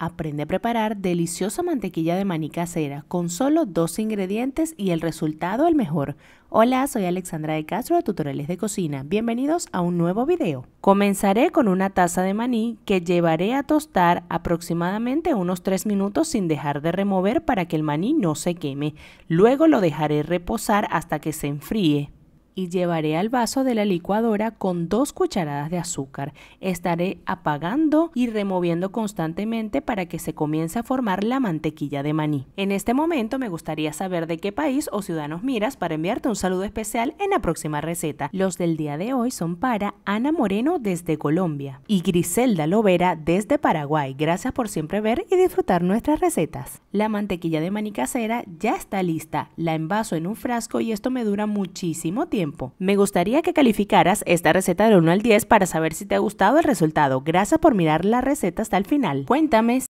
Aprende a preparar deliciosa mantequilla de maní casera con solo dos ingredientes y el resultado el mejor. Hola, soy Alexandra de Castro de Tutoriales de Cocina. Bienvenidos a un nuevo video. Comenzaré con una taza de maní que llevaré a tostar aproximadamente unos 3 minutos sin dejar de remover para que el maní no se queme. Luego lo dejaré reposar hasta que se enfríe y llevaré al vaso de la licuadora con dos cucharadas de azúcar. Estaré apagando y removiendo constantemente para que se comience a formar la mantequilla de maní. En este momento me gustaría saber de qué país o ciudad nos miras para enviarte un saludo especial en la próxima receta. Los del día de hoy son para Ana Moreno desde Colombia y Griselda Lovera desde Paraguay. Gracias por siempre ver y disfrutar nuestras recetas. La mantequilla de maní casera ya está lista. La envaso en un frasco y esto me dura muchísimo tiempo me gustaría que calificaras esta receta del 1 al 10 para saber si te ha gustado el resultado. Gracias por mirar la receta hasta el final. Cuéntame